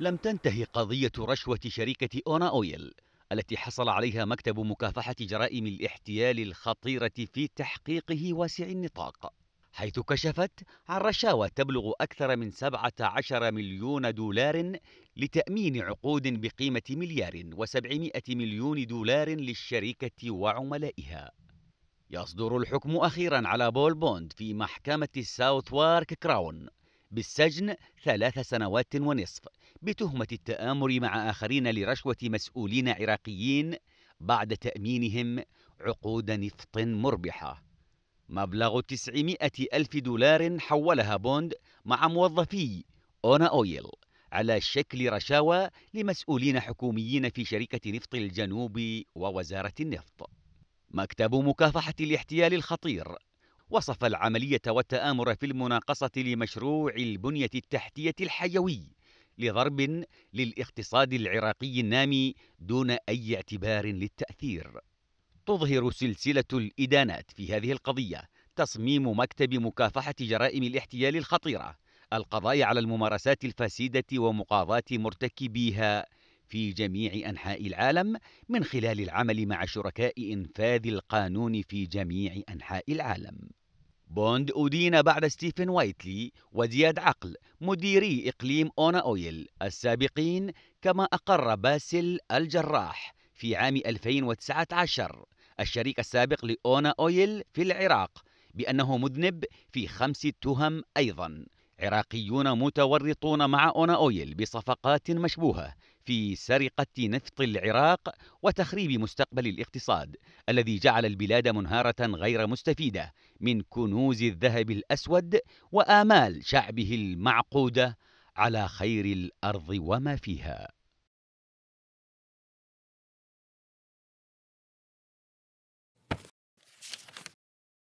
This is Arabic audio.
لم تنتهي قضية رشوة شركة أونا أويل التي حصل عليها مكتب مكافحة جرائم الاحتيال الخطيرة في تحقيقه واسع النطاق حيث كشفت عن رشاوى تبلغ أكثر من 17 مليون دولار لتأمين عقود بقيمة مليار و700 مليون دولار للشركة وعملائها يصدر الحكم أخيرا على بول بوند في محكمة ساوث وارك كراون بالسجن ثلاث سنوات ونصف بتهمة التآمر مع آخرين لرشوة مسؤولين عراقيين بعد تأمينهم عقود نفط مربحة مبلغ 900 ألف دولار حولها بوند مع موظفي أونا أويل على شكل رشاوى لمسؤولين حكوميين في شركة نفط الجنوب ووزارة النفط مكتب مكافحة الاحتيال الخطير وصف العملية والتآمر في المناقصة لمشروع البنية التحتية الحيوي لضرب للاقتصاد العراقي النامي دون أي اعتبار للتأثير تظهر سلسلة الإدانات في هذه القضية تصميم مكتب مكافحة جرائم الاحتيال الخطيرة القضاء على الممارسات الفاسده ومقاضاة مرتكبيها في جميع أنحاء العالم من خلال العمل مع شركاء إنفاذ القانون في جميع أنحاء العالم بوند أدين بعد ستيفن وايتلي وزياد عقل مديري إقليم أونا أويل السابقين كما أقر باسل الجراح في عام 2019 الشريك السابق لأونا أويل في العراق بأنه مذنب في خمس تهم أيضا عراقيون متورطون مع أونا أويل بصفقات مشبوهة في سرقة نفط العراق وتخريب مستقبل الاقتصاد الذي جعل البلاد منهارة غير مستفيدة من كنوز الذهب الأسود وآمال شعبه المعقودة على خير الأرض وما فيها